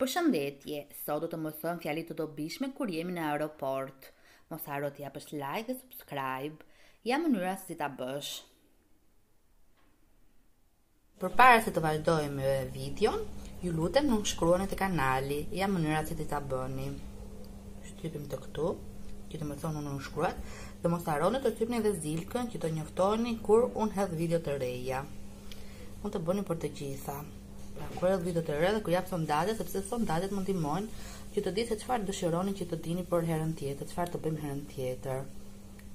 Për shëndetje, sot do të mësojmë fjalit të dobishme kur jemi në aeroport. Mos haro të japësh like e subscribe, ja mënyra si ta bësh. Për para se të vazhdojmë me eh, videon, ju lutem në shkruan e të kanali, ja mënyra si ta bëni. Shtypim të këtu, që të mësojmë në në shkruat, dhe mos haro në të shtypim e dhe zilkën që të njëftoni kur unë hedhë video të reja. Unë të bëni për të gjitha pra kërët video të re dhe kërë japë sondate, sepse sondate më ndihmojnë që të di se qëfar dëshironi që të dini për herën tjetër, qëfar të bëjmë herën tjetër.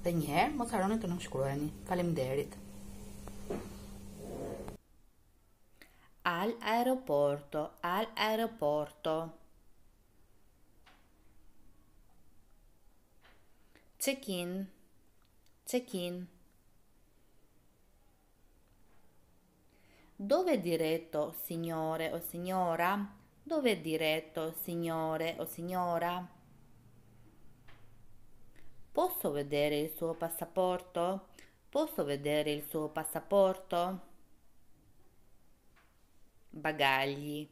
Dhe njëherë, mos harroni të nëmë shkrueni. Faleminderit. derit. Al aeroporto, al aeroporto. Check-in, check-in. Dove è diretto, signore o signora? Dove è diretto, signore o signora? Posso vedere il suo passaporto? Posso vedere il suo passaporto? Bagagli,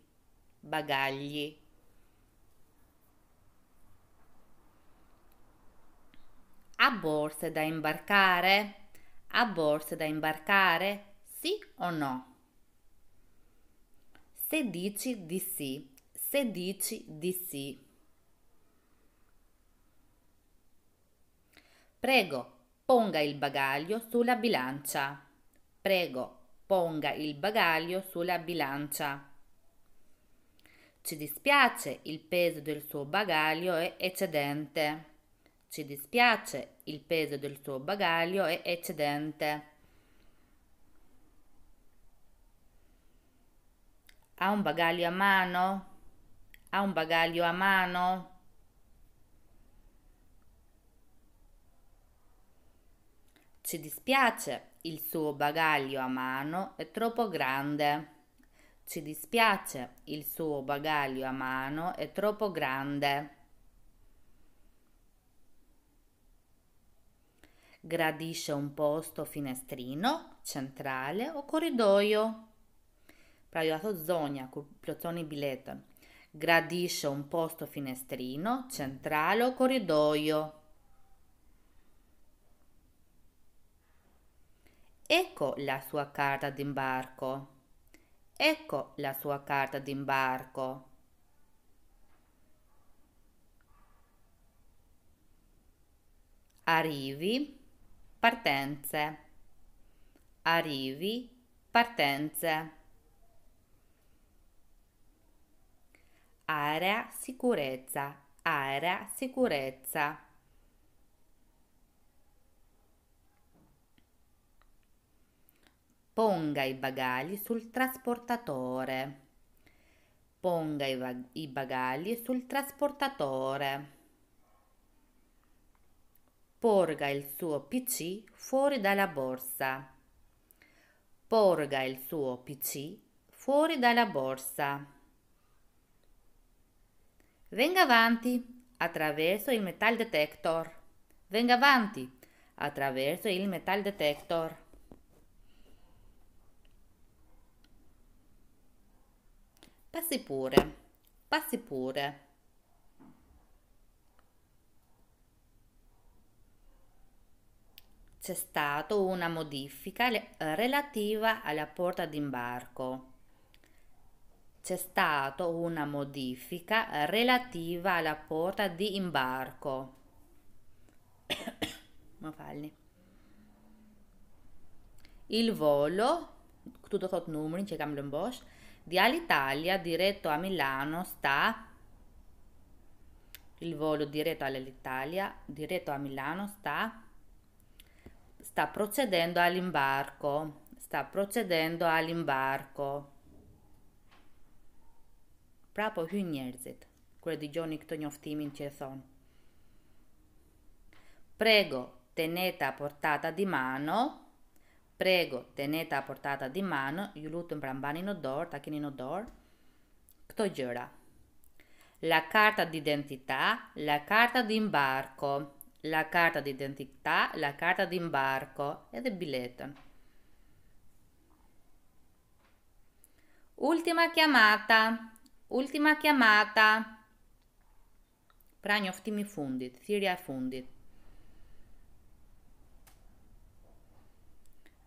bagagli. Ha borse da imbarcare? Ha borse da imbarcare? Sì o no? Se dici di sì, se dici di sì. Prego, ponga il bagaglio sulla bilancia. Prego, ponga il bagaglio sulla bilancia. Ci dispiace, il peso del suo bagaglio è eccedente. Ci dispiace, il peso del suo bagaglio è eccedente. Ha un bagaglio a mano? Ha un bagaglio a mano? Ci dispiace, il suo bagaglio a mano è troppo grande. Ci dispiace, il suo bagaglio a mano è troppo grande. Gradisce un posto finestrino, centrale o corridoio. Praiuazzo-Zonia, Plotone Bileta. Gradisce un posto finestrino, centrale o corridoio. Ecco la sua carta d'imbarco. Ecco la sua carta d'imbarco. Arrivi, partenze. Arrivi, partenze. area sicurezza, area sicurezza. Ponga i bagagli sul trasportatore. Ponga i, bag- i bagagli sul trasportatore. Porga il suo PC fuori dalla borsa. Porga il suo PC fuori dalla borsa. Venga avanti attraverso il metal detector. Venga avanti attraverso il metal detector. Passi pure, passi pure. C'è stata una modifica relativa alla porta d'imbarco c'è stata una modifica relativa alla porta di imbarco. Ma falli. Il volo, tutto tot numeri, c'è Bosch, di Alitalia diretto a Milano sta il volo diretto all'Italia, diretto a Milano sta sta procedendo all'imbarco, sta procedendo all'imbarco. pra po hyn njerëzit, kërë di gjoni këtë njoftimin që e thonë. Prego, teneta portata di mano, prego, teneta portata di mano, ju lutën pra mbani në dorë, ta keni në dorë, këto gjëra. La karta di la karta di la karta di la karta di mbarko, edhe biletën. Ultima chiamata. Ultima chiamata. Pra njoftimi fundit, thirrja e fundit.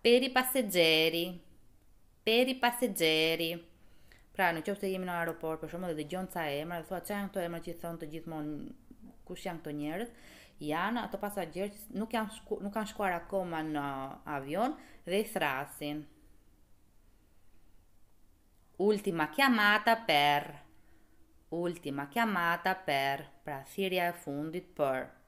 Per i passeggeri. Per i passeggeri. Pra në qoftë jemi në aeroport, për shembull, dhe dëgjon ca emra dhe thua që janë këto emra që i thon të gjithmonë kush janë këto njerëz? Janë ato pasagerë që nuk janë shkuar akoma në avion dhe i thrasin. ultima chiamata per ultima chiamata per Brasilia Fundit per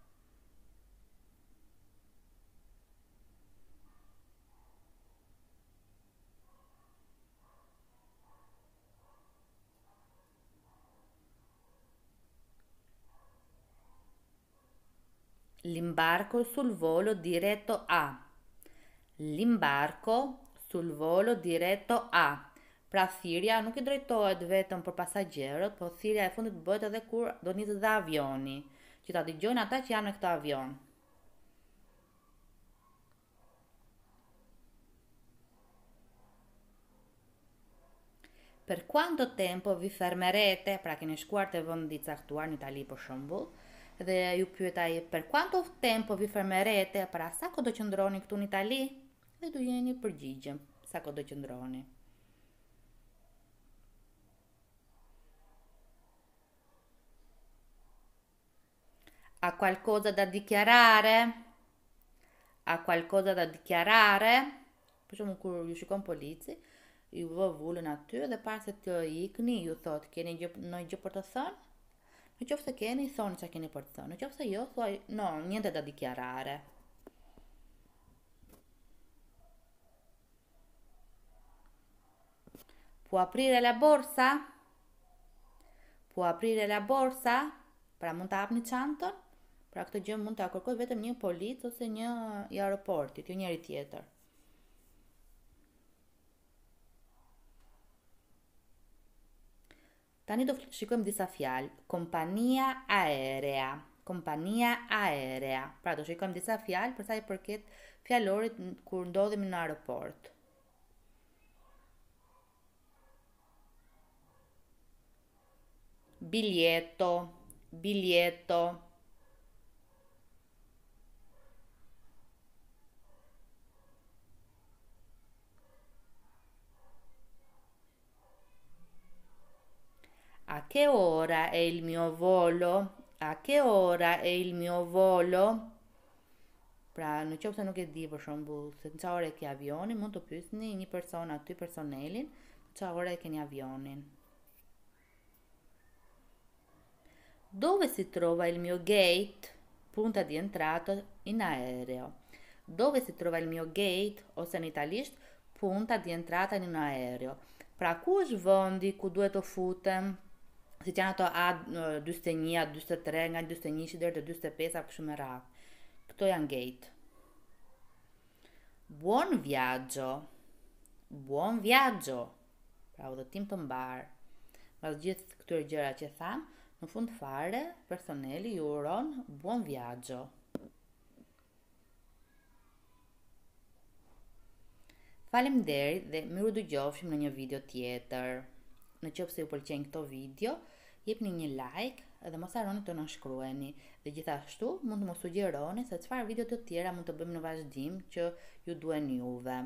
L'imbarco sul volo diretto a. L'imbarco sul volo diretto a. Pra thirrja nuk i drejtohet vetëm për pasagjerët, po thirrja e fundit bëhet edhe kur do nitet dhe avioni, që ta dëgjojnë ata që janë në këtë avion. Per quanto tempo vi fermerete? Pra keni shkuar te vendi i caktuar në Itali për shembull, dhe ju pyet ai per quanto tempo vi fermerete? Pra sa kohë do qëndroni këtu në Itali? Dhe do jeni përgjigjem sa kohë do qëndroni. Ha qualcosa da dichiarare? Ha qualcosa da dichiarare? Facciamo un culo, riusci con Ju vë vullë në aty dhe parë se të ikni, ju thot, keni gjë, në gjë për të thënë? Në qofë se keni, thoni që keni për të thënë. Në qofë se jo, thuaj, no, njëndë da dikjarare. Po aprire la borsa? Po aprire la borsa? Pra mund të apni qantën? Pra këtë gjë mund ta kërkoj vetëm një polic ose një i aeroportit, jo njëri tjetër. Tani do shikojmë disa fjalë. Kompania aerea. Kompania aerea. Pra do shikojmë disa fjalë për sa i përket fjalorit kur ndodhemi në aeroport. Biljeto, biljeto, A che ora è il mio volo? A che ora è il mio volo? Pra në qofë se nuk e di për shumbull se në qa ore e ke avionin, mund të pysni një person aty personelin, qa ore e ke një avionin. Dove si trova il mio gate? Punta di entrato in aereo. Dove si trova il mio gate? Ose në italisht, punta di entrata in aereo. Pra ku është vëndi ku duhet të futem? si janë ato A 41, A 43, nga 41 deri te 45 apo kështu me Kto janë gate. Buon viaggio. Buon viaggio. Pra udhëtim të mbar. Me gjithë këtyre gjëra që tham, në fund fare personeli ju uron buon viaggio. Falem deri dhe miru du gjofshim në një video tjetër. Në qëpë se ju përqenj këto video, jepni një like dhe mos arroni të nëshkrueni dhe gjithashtu mund të mos sugjeroni se cfar video të tjera mund të bëjmë në vazhdim që ju duen juve.